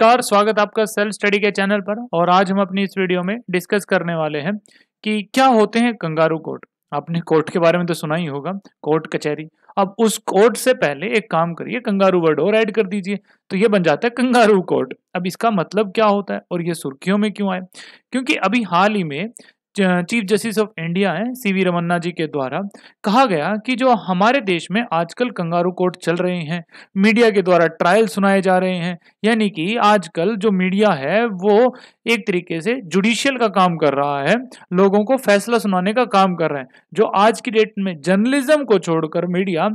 नमस्कार स्वागत आपका सेल्फ स्टडी के चैनल पर और आज हम अपनी इस वीडियो में डिस्कस करने वाले हैं कि क्या होते हैं कंगारू कोर्ट आपने कोर्ट के बारे में तो सुना ही होगा कोर्ट कचहरी अब उस कोर्ट से पहले एक काम करिए कंगारू वर्ड और ऐड कर दीजिए तो ये बन जाता है कंगारू कोर्ट अब इसका मतलब क्या होता है और ये सुर्खियों में क्यों आए क्योंकि अभी हाल ही में चीफ जस्टिस ऑफ इंडिया हैं सीवी रमन्ना जी के द्वारा कहा गया कि जो हमारे देश में आजकल कंगारू कोर्ट चल रहे हैं मीडिया के द्वारा ट्रायल सुनाए जा रहे हैं यानी कि आजकल जो मीडिया है वो एक तरीके से जुडिशियल का काम कर रहा है लोगों को फैसला सुनाने का काम कर रहे हैं जो आज की डेट में जर्नलिज्म को छोड़कर मीडिया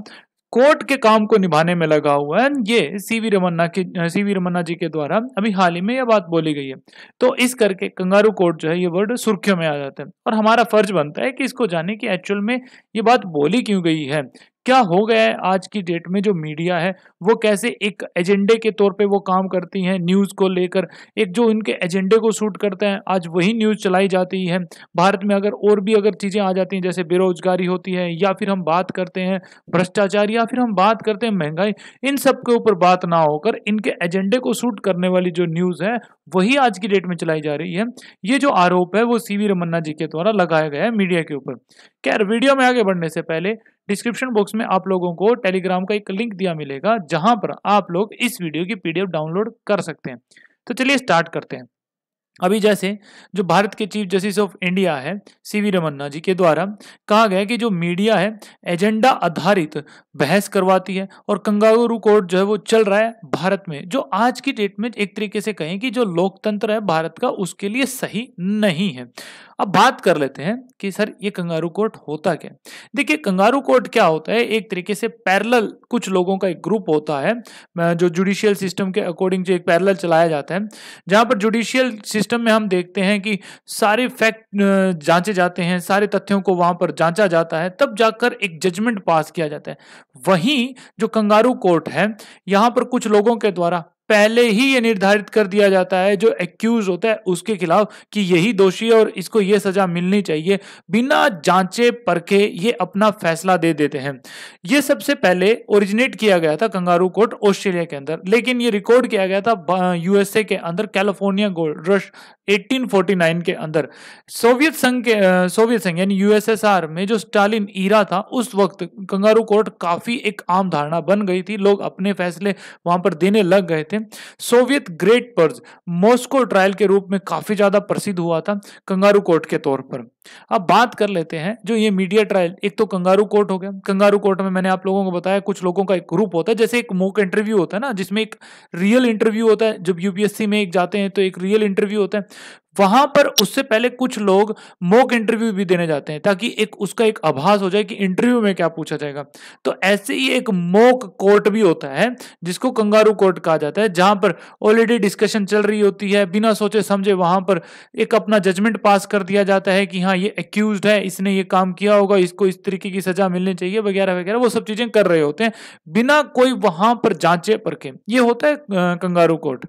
कोर्ट के काम को निभाने में लगा हुआ है ये सीवी रमन्ना के सीवी रमन्ना जी के द्वारा अभी हाल ही में यह बात बोली गई है तो इस करके कंगारू कोर्ट जो है ये वर्ड सुर्खियों में आ जाते हैं और हमारा फर्ज बनता है कि इसको जाने की एक्चुअल में ये बात बोली क्यों गई है क्या हो गया है आज की डेट में जो मीडिया है वो कैसे एक एजेंडे के तौर पे वो काम करती हैं न्यूज़ को लेकर एक जो इनके एजेंडे को सूट करते हैं आज वही न्यूज़ चलाई जाती है भारत में अगर और भी अगर चीज़ें आ जाती हैं जैसे बेरोजगारी होती है या फिर हम बात करते हैं भ्रष्टाचार या फिर हम बात करते हैं महंगाई इन सब के ऊपर बात ना होकर इनके एजेंडे को सूट करने वाली जो न्यूज़ है वही आज की डेट में चलाई जा रही है ये जो आरोप है वो सी रमन्ना जी के द्वारा लगाया गया है मीडिया के ऊपर खैर वीडियो में आगे बढ़ने से पहले डिस्क्रिप्शन बॉक्स में आप लोगों को टेलीग्राम का एक लिंक दिया मिलेगा जहां पर आप लोग इस वीडियो की पीडीएफ डाउनलोड कर सकते हैं तो चलिए स्टार्ट करते हैं अभी जैसे जो भारत के चीफ जस्टिस ऑफ इंडिया है सी वी रमन्ना जी के द्वारा कहा गया कि जो मीडिया है एजेंडा आधारित बहस करवाती है और कंगारू कोर्ट जो है वो चल रहा है भारत में जो आज की डेट में एक तरीके से कहें कि जो लोकतंत्र है भारत का उसके लिए सही नहीं है अब बात कर लेते हैं कि सर ये कंगारू कोर्ट होता क्या देखिए कंगारू कोर्ट क्या होता है एक तरीके से पैरल कुछ लोगों का एक ग्रुप होता है जो जुडिशियल सिस्टम के अकॉर्डिंग जो एक पैरल चलाया जाता है जहाँ पर जुडिशियल सिस्टम में हम देखते हैं कि सारे फैक्ट जांचे जाते हैं सारे तथ्यों को वहाँ पर जांचा जाता है तब जाकर एक जजमेंट पास किया जाता है वहीं जो कंगारू कोर्ट है यहाँ पर कुछ लोगों के द्वारा पहले ही ये निर्धारित कर दिया जाता है जो एक्यूज होता है उसके खिलाफ कि यही दोषी है और इसको ये सजा मिलनी चाहिए बिना जांचे परखे ये अपना फैसला दे देते हैं ये सबसे पहले ओरिजिनेट किया गया था कंगारू कोर्ट ऑस्ट्रेलिया के अंदर लेकिन ये रिकॉर्ड किया गया था यूएसए के अंदर कैलिफोर्निया गोल्ड रश 1849 के अंदर सोवियत संघ के सोवियत संघ यानी यूएसएसआर में जो स्टालिन ईरा था उस वक्त कंगारू कोर्ट काफी एक आम धारणा बन गई थी लोग अपने फैसले वहां पर देने लग गए थे Soviet great purge Moscow trial के रूप में काफी ज्यादा प्रसिद्ध हुआ था कंगारू कोर्ट के तौर पर अब बात कर लेते हैं जो ये मीडिया ट्रायल एक तो कंगारू कोर्ट हो गया कंगारू कोर्ट में मैंने आप लोगों को बताया कुछ लोगों का एक ग्रुप होता है जैसे एक मोक इंटरव्यू होता है ना जिसमें एक रियल इंटरव्यू होता है जब यूपीएससी में एक जाते हैं तो एक रियल इंटरव्यू होता है वहां पर उससे पहले कुछ लोग मॉक इंटरव्यू भी देने जाते हैं ताकि एक उसका एक आभास हो जाए कि इंटरव्यू में क्या पूछा जाएगा तो ऐसे ही एक मॉक कोर्ट भी होता है जिसको कंगारू कोर्ट कहा जाता है जहां पर ऑलरेडी डिस्कशन चल रही होती है बिना सोचे समझे वहां पर एक अपना जजमेंट पास कर दिया जाता है कि हाँ ये एक्यूज है इसने ये काम किया होगा इसको इस तरीके की सजा मिलनी चाहिए वगैरह वगैरह वो सब चीजें कर रहे होते हैं बिना कोई वहां पर जांचे परखे ये होता है कंगारू कोर्ट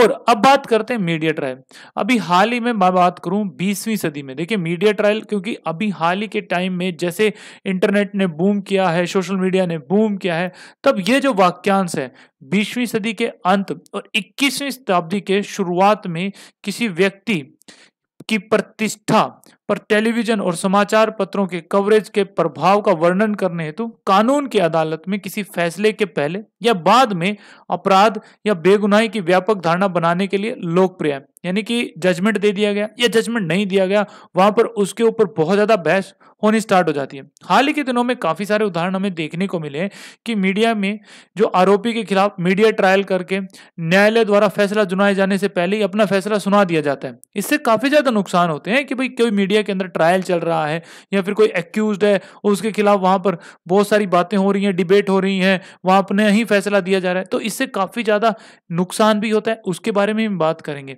और अब बात करते हैं मीडिया ट्रायल अभी हाल ही में मैं बात करूं 20वीं सदी में देखिए मीडिया ट्रायल क्योंकि अभी हाल ही के टाइम में जैसे इंटरनेट ने बूम किया है सोशल मीडिया ने बूम किया है तब ये जो वाक्यांश है बीसवीं सदी के अंत और इक्कीसवीं शताब्दी के शुरुआत में किसी व्यक्ति की प्रतिष्ठा पर टेलीविजन और समाचार पत्रों के कवरेज के प्रभाव का वर्णन करने हेतु कानून की अदालत में किसी फैसले के पहले या बाद में अपराध या बेगुनाही की व्यापक धारणा बनाने के लिए लोकप्रिय है यानी कि जजमेंट दे दिया गया या जजमेंट नहीं दिया गया वहां पर उसके ऊपर बहुत ज्यादा बहस होनी स्टार्ट हो जाती है हाल ही के दिनों में काफी सारे उदाहरण हमें देखने को मिले कि मीडिया में जो आरोपी के खिलाफ मीडिया ट्रायल करके न्यायालय द्वारा फैसला सुनाए जाने से पहले ही अपना फैसला सुना दिया जाता है इससे काफी ज्यादा नुकसान होते हैं कि भाई कोई मीडिया इंडिया के अंदर ट्रायल चल रहा है या फिर कोई एक्यूज है उसके खिलाफ वहां पर बहुत सारी बातें हो रही हैं डिबेट हो रही हैं वहां पर ही फैसला दिया जा रहा है तो इससे काफ़ी ज़्यादा नुकसान भी होता है उसके बारे में हम बात करेंगे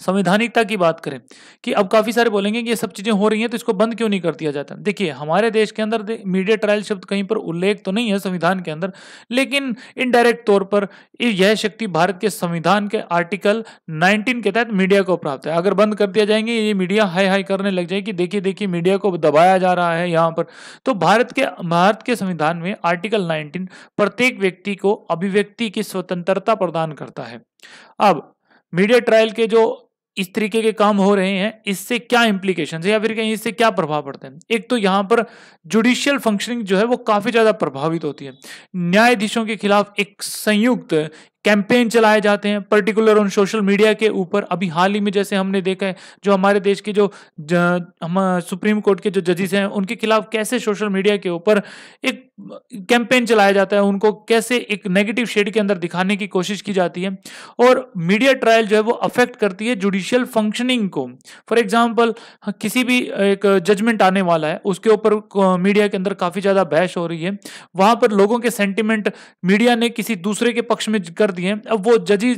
संवैधानिकता की बात करें कि अब काफी सारे बोलेंगे कि ये सब चीजें हो रही हैं तो इसको बंद क्यों नहीं कर दिया जाता देखिए हमारे देश के अंदर दे, मीडिया ट्रायल शब्द कहीं पर उल्लेख तो नहीं है संविधान के अंदर लेकिन इनडायरेक्ट तौर पर यह शक्ति भारत के संविधान के आर्टिकल 19 के तहत मीडिया को प्राप्त है अगर बंद कर दिया जाएंगे ये मीडिया हाई हाई करने लग जाएगी देखिए देखिए मीडिया को दबाया जा रहा है यहाँ पर तो भारत के भारत के संविधान में आर्टिकल नाइनटीन प्रत्येक व्यक्ति को अभिव्यक्ति की स्वतंत्रता प्रदान करता है अब मीडिया ट्रायल के जो इस तरीके के काम हो रहे हैं इससे क्या इम्प्लीकेशन या फिर कहीं इससे क्या प्रभाव पड़ते हैं एक तो यहाँ पर जुडिशियल फंक्शनिंग जो है वो काफ़ी ज़्यादा प्रभावित होती है न्यायाधीशों के खिलाफ एक संयुक्त कैंपेन चलाए जाते हैं पर्टिकुलर ऑन सोशल मीडिया के ऊपर अभी हाल ही में जैसे हमने देखा है जो हमारे देश के जो हम सुप्रीम कोर्ट के जो जजेस हैं उनके खिलाफ कैसे सोशल मीडिया के ऊपर एक कैंपेन चलाया जाता है उनको कैसे एक नेगेटिव शेड के अंदर दिखाने की कोशिश की जाती है और मीडिया ट्रायल जो है वो अफेक्ट करती है जुडिशियल फंक्शनिंग को फॉर एग्जाम्पल किसी भी एक जजमेंट आने वाला है उसके ऊपर मीडिया के अंदर काफ़ी ज़्यादा बहस हो रही है वहाँ पर लोगों के सेंटिमेंट मीडिया ने किसी दूसरे के पक्ष में कर दिए अब वो जजी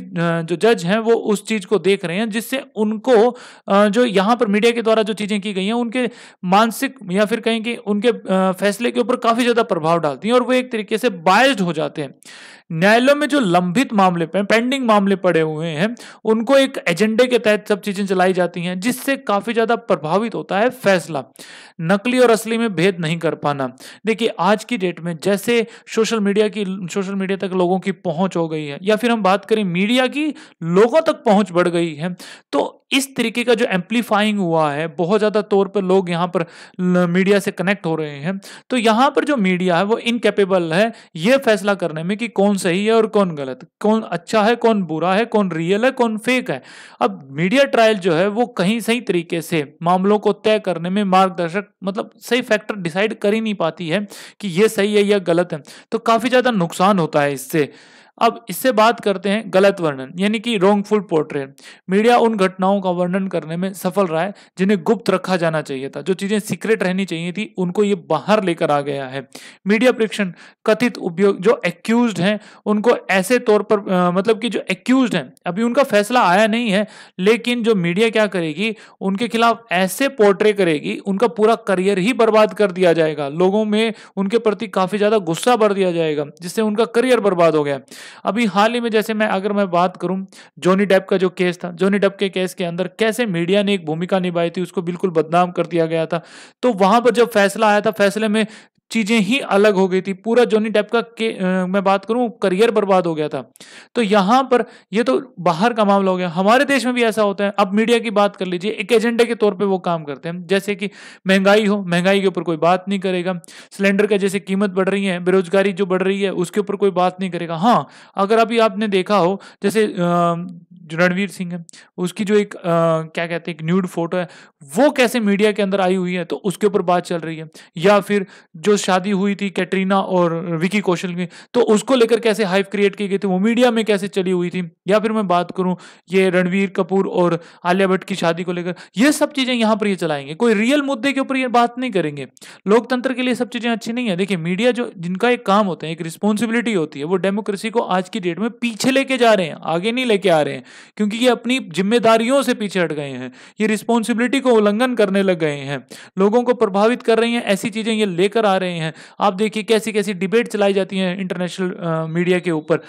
जो जज हैं वो उस चीज को देख रहे हैं जिससे उनको जो यहाँ पर मीडिया के द्वारा जो चीजें की गई हैं उनके मानसिक या फिर कहें कि उनके फैसले के ऊपर काफी ज्यादा प्रभाव डालती हैं और वो एक तरीके से बायस्ड हो जाते हैं न्यायालय में जो लंबित मामले पे पेंडिंग मामले पड़े हुए हैं उनको एक एजेंडे के तहत सब चीजें चलाई जाती हैं जिससे काफी ज्यादा प्रभावित होता है फैसला नकली और असली में भेद नहीं कर पाना देखिए आज की डेट में जैसे सोशल मीडिया की सोशल मीडिया तक लोगों की पहुंच हो गई है या फिर हम बात करें मीडिया की लोगों तक पहुंच बढ़ गई है तो इस तरीके का जो एम्पलीफाइंग हुआ है बहुत ज़्यादा तौर पर लोग यहाँ पर मीडिया से कनेक्ट हो रहे हैं तो यहाँ पर जो मीडिया है वो इनकेपेबल है ये फैसला करने में कि कौन कौन सही है और कौन गलत कौन अच्छा है कौन बुरा है कौन रियल है कौन फेक है अब मीडिया ट्रायल जो है वो कहीं सही तरीके से मामलों को तय करने में मार्गदर्शक मतलब सही फैक्टर डिसाइड कर ही नहीं पाती है कि ये सही है या गलत है तो काफ़ी ज़्यादा नुकसान होता है इससे अब इससे बात करते हैं गलत वर्णन यानी कि रॉन्गफुल पोर्ट्रेट मीडिया उन घटनाओं का वर्णन करने में सफल रहा है जिन्हें गुप्त रखा जाना चाहिए था जो चीज़ें सीक्रेट रहनी चाहिए थी उनको ये बाहर लेकर आ गया है मीडिया परीक्षण कथित उपयोग जो एक्यूज हैं उनको ऐसे तौर पर आ, मतलब कि जो एक्यूज हैं अभी उनका फैसला आया नहीं है लेकिन जो मीडिया क्या करेगी उनके खिलाफ ऐसे पोर्ट्रे करेगी उनका पूरा करियर ही बर्बाद कर दिया जाएगा लोगों में उनके प्रति काफ़ी ज़्यादा गुस्सा भर दिया जाएगा जिससे उनका करियर बर्बाद हो गया अभी हाल ही में जैसे मैं अगर मैं बात करूं जोनी डेप का जो केस था जोनी डेप के केस के अंदर कैसे मीडिया ने एक भूमिका निभाई थी उसको बिल्कुल बदनाम कर दिया गया था तो वहां पर जब फैसला आया था फैसले में चीजें ही अलग हो गई थी पूरा जोनी डेप का के, आ, मैं बात करूं करियर बर्बाद हो गया था तो यहां पर ये तो बाहर का मामला हो गया हमारे देश में भी ऐसा होता है अब मीडिया की बात कर लीजिए एक एजेंडे के तौर पे वो काम करते हैं जैसे कि महंगाई हो महंगाई के ऊपर कोई बात नहीं करेगा सिलेंडर का जैसे कीमत बढ़ रही है बेरोजगारी जो बढ़ रही है उसके ऊपर कोई बात नहीं करेगा हाँ अगर अभी आपने देखा हो जैसे आ, रणवीर सिंह है उसकी जो एक आ, क्या कहते हैं एक न्यूड फोटो है वो कैसे मीडिया के अंदर आई हुई है तो उसके ऊपर बात चल रही है या फिर जो शादी हुई थी कैटरीना और विकी कौशल की तो उसको लेकर कैसे हाइप क्रिएट की गई थी वो मीडिया में कैसे चली हुई थी या फिर मैं बात करूँ ये रणवीर कपूर और आलिया भट्ट की शादी को लेकर ये सब चीज़ें यहाँ पर ये चलाएंगे कोई रियल मुद्दे के ऊपर ये बात नहीं करेंगे लोकतंत्र के लिए सब चीज़ें अच्छी नहीं है देखिए मीडिया जो जिनका एक काम होता है एक रिस्पॉन्सिबिलिटी होती है वो डेमोक्रेसी को आज की डेट में पीछे लेके जा रहे हैं आगे नहीं लेके आ रहे हैं क्योंकि ये अपनी जिम्मेदारियों से पीछे हट गए हैं ये रिस्पॉन्सिबिलिटी को उल्लंघन करने लग गए हैं लोगों को प्रभावित कर रही हैं ऐसी चीज़ें ये लेकर आ रहे हैं आप देखिए कैसी कैसी डिबेट चलाई जाती हैं इंटरनेशनल मीडिया के ऊपर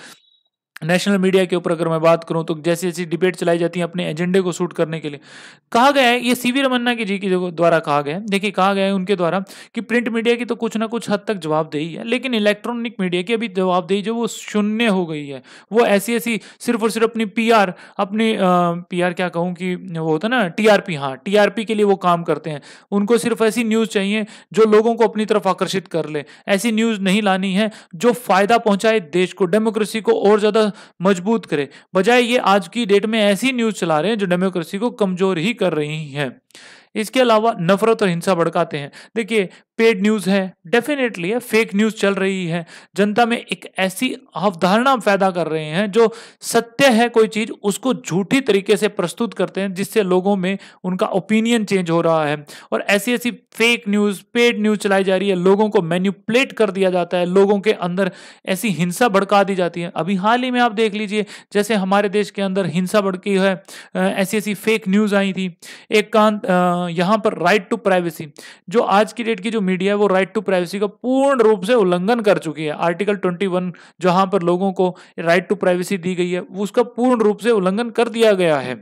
नेशनल मीडिया के ऊपर अगर मैं बात करूं तो जैसी जैसी डिबेट चलाई जाती है अपने एजेंडे को सूट करने के लिए कहा गया है ये सी वी रमन्ना की जी के द्वारा कहा गया है देखिए कहा गया है उनके द्वारा कि प्रिंट मीडिया की तो कुछ ना कुछ हद तक जवाबदेही है लेकिन इलेक्ट्रॉनिक मीडिया की अभी जवाबदेही जो वो शून्य हो गई है वो ऐसी ऐसी सिर्फ और सिर्फ अपनी पी आर अपनी पी आर क्या कहूँ कि वो होता ना टी आर पी हाँ टी आर पी के लिए वो काम करते हैं उनको सिर्फ ऐसी न्यूज़ चाहिए जो लोगों को अपनी तरफ आकर्षित कर ले ऐसी न्यूज़ नहीं लानी है जो फ़ायदा पहुँचाए देश को डेमोक्रेसी को और ज़्यादा मजबूत करे बजाय ये आज की डेट में ऐसी न्यूज़ चला रहे हैं जो डेमोक्रेसी को कमज़ोर ही कर रही है इसके अलावा नफरत और हिंसा भड़काते हैं देखिए पेड न्यूज़ है डेफिनेटली है फेक न्यूज़ चल रही है जनता में एक ऐसी अवधारणा पैदा कर रहे हैं जो सत्य है कोई चीज़ उसको झूठी तरीके से प्रस्तुत करते हैं जिससे लोगों में उनका ओपिनियन चेंज हो रहा है और ऐसी ऐसी फेक न्यूज़ पेड न्यूज़ चलाई जा रही है लोगों को मैन्यूपलेट कर दिया जाता है लोगों के अंदर ऐसी हिंसा भड़का दी जाती है अभी हाल ही में आप देख लीजिए जैसे हमारे देश के अंदर हिंसा भड़की है ऐसी ऐसी फेक न्यूज़ आई थी एक कांत यहाँ पर राइट टू प्राइवेसी जो आज की डेट की जो मीडिया है वो राइट टू प्राइवेसी का पूर्ण रूप से उल्लंघन कर चुकी है आर्टिकल ट्वेंटी वन जहां पर लोगों को राइट टू प्राइवेसी दी गई है उसका पूर्ण रूप से उल्लंघन कर दिया गया है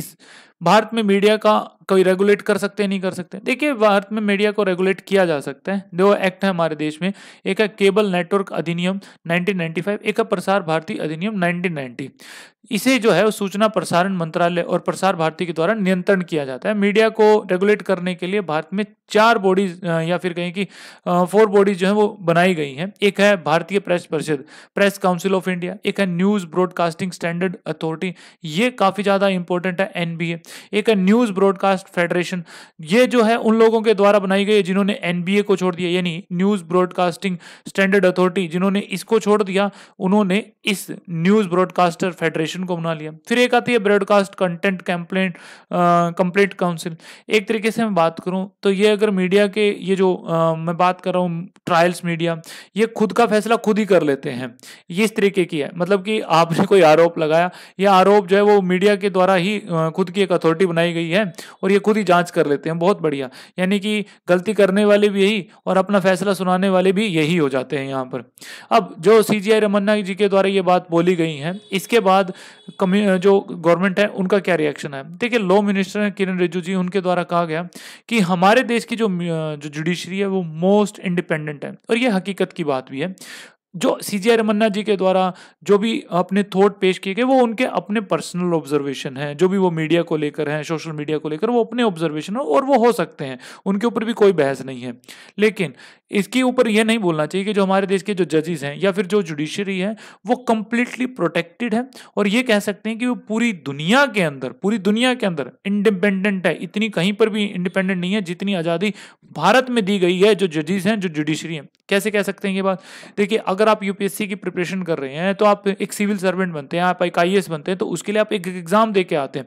इस भारत में मीडिया का कोई रेगुलेट कर सकते नहीं कर सकते देखिए भारत में मीडिया को रेगुलेट किया जा सकता है दो एक्ट है हमारे देश में एक है केबल नेटवर्क अधिनियम 1995 एक है प्रसार भारती अधिनियम 1990 इसे जो है सूचना प्रसारण मंत्रालय और प्रसार भारती के द्वारा नियंत्रण किया जाता है मीडिया को रेगुलेट करने के लिए भारत में चार बॉडीज या फिर कहें कि फोर बॉडीज जो है वो बनाई गई हैं एक है भारतीय प्रेस परिषद प्रेस काउंसिल ऑफ इंडिया एक है न्यूज ब्रॉडकास्टिंग स्टैंडर्ड अथॉरिटी ये काफ़ी ज़्यादा इंपॉर्टेंट है एन एक है न्यूज ब्रॉडकास्ट फेडरेशन ये जो है उन लोगों के द्वारा बनाई गई है जिन्होंने एनबीए को छोड़ दिया यानी न्यूज ब्रॉडकास्टिंग स्टैंडर्ड अथॉरिटी जिन्होंने इसको छोड़ दिया उन्होंने इस न्यूज ब्रॉडकास्टर फेडरेशन को बना लिया फिर एक आती है broadcast content complaint complaint council एक तरीके से मैं बात करूं तो ये अगर मीडिया के ये जो आ, मैं बात कर रहा हूं ट्रायल्स मीडिया ये खुद का फैसला खुद ही कर लेते हैं ये इस तरीके की है मतलब कि आपने कोई आरोप लगाया ये आरोप जो है वो मीडिया के द्वारा ही खुद की एक अथॉरिटी बनाई गई है और ये खुद ही जांच कर लेते हैं बहुत बढ़िया यानी कि गलती करने वाले भी यही और अपना फैसला सुनाने वाले भी यही हो जाते हैं यहाँ पर अब जो सी जी आई रमन्ना जी के द्वारा ये बात बोली गई है इसके बाद जो गवर्नमेंट है उनका क्या रिएक्शन है देखिए लॉ मिनिस्टर किरण रिजू जी उनके द्वारा कहा गया कि हमारे देश की जो जो जुडिशरी है वो मोस्ट इंडिपेंडेंट है और ये हकीकत की बात भी है जो सी जी रमन्ना जी के द्वारा जो भी अपने थॉट पेश किए गए वो उनके अपने पर्सनल ऑब्जर्वेशन हैं जो भी वो मीडिया को लेकर हैं सोशल मीडिया को लेकर वो अपने ऑब्जर्वेशन और वो हो सकते हैं उनके ऊपर भी कोई बहस नहीं है लेकिन इसके ऊपर यह नहीं बोलना चाहिए कि जो हमारे देश के जो जजेस हैं या फिर जो जुडिशरी है वो कंप्लीटली प्रोटेक्टेड है और ये कह सकते हैं कि वो पूरी दुनिया के अंदर पूरी दुनिया के अंदर इंडिपेंडेंट है इतनी कहीं पर भी इंडिपेंडेंट नहीं है जितनी आज़ादी भारत में दी गई है जो जजेस हैं जो जुडिशरी हैं कैसे कह सकते हैं ये बात देखिए अगर अगर आप यूपीएससी की प्रिपरेशन कर रहे हैं तो आप एक सिविल सर्वेंट बनते हैं आप एक आई बनते हैं तो उसके लिए आप एक एग्जाम दे के आते हैं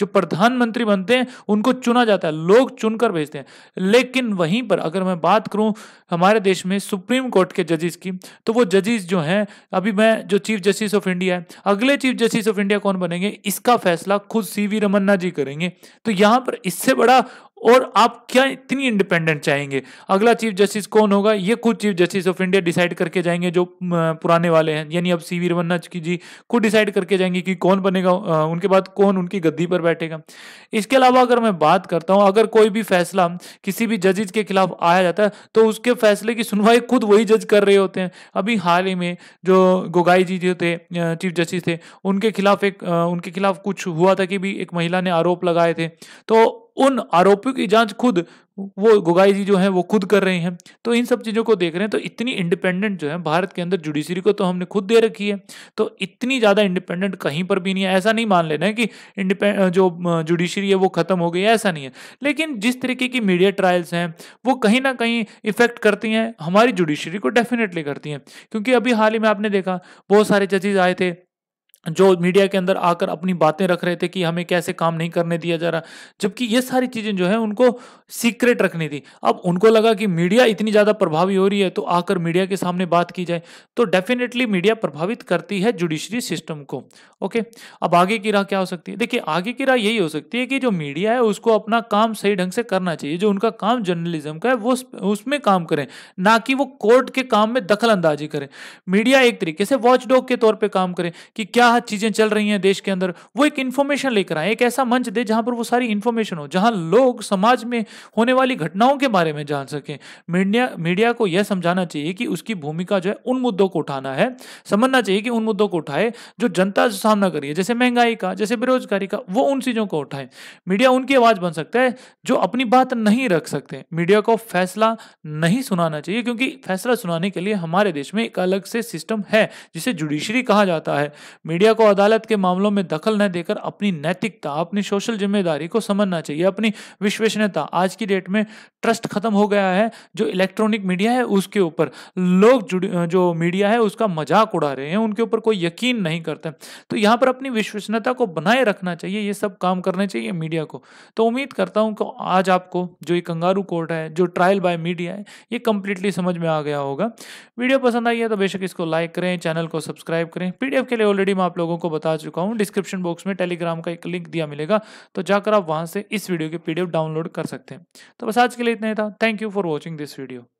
जो प्रधानमंत्री बनते हैं उनको चुना जाता है लोग चुनकर भेजते हैं लेकिन वहीं पर अगर मैं बात करूं हमारे देश में सुप्रीम कोर्ट के जजेस की तो वो जजेस जो हैं अभी मैं जो चीफ जस्टिस ऑफ इंडिया है अगले चीफ जस्टिस ऑफ इंडिया कौन बनेंगे इसका फैसला खुद सी वी रमन्ना जी करेंगे तो यहाँ पर इससे बड़ा और आप क्या इतनी इंडिपेंडेंट चाहेंगे अगला चीफ जस्टिस कौन होगा ये खुद chief justice of India decide करके जाएंगे जो पुराने वाले हैं यानी अब सी वी रमन्ना की जी खुद डिसाइड करके जाएंगे कि कौन बनेगा उनके बाद कौन उनकी गद्दी पर बैठेगा इसके अलावा अगर मैं बात करता हूँ अगर कोई भी फैसला किसी भी जजिज के खिलाफ आया जाता है तो उसके फैसले की सुनवाई खुद वही जज कर रहे होते हैं अभी हाल ही में जो गोगाई जी जो थे चीफ जस्टिस थे उनके खिलाफ एक उनके खिलाफ कुछ हुआ था कि भी एक महिला ने आरोप लगाए थे तो उन आरोपियों की जांच खुद वो गोगाई जी जो हैं वो खुद कर रहे हैं तो इन सब चीज़ों को देख रहे हैं तो इतनी इंडिपेंडेंट जो है भारत के अंदर जुडिशरी को तो हमने खुद दे रखी है तो इतनी ज़्यादा इंडिपेंडेंट कहीं पर भी नहीं है ऐसा नहीं मान लेना है कि इंडिपेंड जो जुडिशरी है वो ख़त्म हो गई है ऐसा नहीं है लेकिन जिस तरीके की मीडिया ट्रायल्स हैं वो कहीं ना कहीं इफेक्ट करती हैं हमारी जुडिशरी को डेफिनेटली करती हैं क्योंकि अभी हाल ही में आपने देखा बहुत सारे जजेज आए थे जो मीडिया के अंदर आकर अपनी बातें रख रहे थे कि हमें कैसे काम नहीं करने दिया जा रहा जबकि ये सारी चीज़ें जो है उनको सीक्रेट रखनी थी अब उनको लगा कि मीडिया इतनी ज़्यादा प्रभावी हो रही है तो आकर मीडिया के सामने बात की जाए तो डेफिनेटली मीडिया प्रभावित करती है जुडिशरी सिस्टम को ओके अब आगे की राह क्या हो सकती है देखिए आगे की राह यही हो सकती है कि जो मीडिया है उसको अपना काम सही ढंग से करना चाहिए जो उनका काम जर्नलिज्म का है वो उसमें काम करें ना कि वो कोर्ट के काम में दखल अंदाजी करें मीडिया एक तरीके से वॉचडॉग के तौर पर काम करें कि क्या चीज़ें चल रही हैं देश के अंदर वो एक इन्फॉर्मेशन लेकर आए एक ऐसा मंच दे जहां पर वो सारी इन्फॉर्मेशन हो जहां लोग समाज में होने वाली घटनाओं के बारे में जान सकें मीडिया मीडिया को यह समझाना चाहिए कि उसकी भूमिका जो है उन मुद्दों को उठाना है समझना चाहिए कि उन मुद्दों को उठाए जो जनता सामना करिए जैसे महंगाई का जैसे बेरोजगारी का वो उन चीज़ों को उठाए मीडिया उनकी आवाज़ बन सकता है जो अपनी बात नहीं रख सकते मीडिया को फैसला नहीं सुनाना चाहिए क्योंकि फैसला सुनाने के लिए हमारे देश में एक अलग से सिस्टम है जिसे जुडिशरी कहा जाता है मीडिया को अदालत के मामलों में दखल न देकर अपनी नैतिकता अपनी सोशल जिम्मेदारी को समझना चाहिए अपनी विश्वसनीयता आज की डेट में ट्रस्ट खत्म हो गया है जो इलेक्ट्रॉनिक मीडिया है उसके ऊपर लोग जो मीडिया है उसका मजाक उड़ा रहे हैं उनके ऊपर कोई यकीन नहीं करते तो यहाँ पर अपनी विश्वसनीयता को बनाए रखना चाहिए ये सब काम करने चाहिए मीडिया को तो उम्मीद करता हूँ कि आज आपको जो ये कंगारू कोर्ट है जो ट्रायल बाय मीडिया है ये कंप्लीटली समझ में आ गया होगा वीडियो पसंद आई है तो बेशक इसको लाइक करें चैनल को सब्सक्राइब करें पीडीएफ के लिए ऑलरेडी मैं आप लोगों को बता चुका हूँ डिस्क्रिप्शन बॉक्स में टेलीग्राम का एक लिंक दिया मिलेगा तो जाकर आप वहाँ से इस वीडियो की पीडीएफ डाउनलोड कर सकते हैं तो बस आज के लिए इतना ही था thank you for watching this video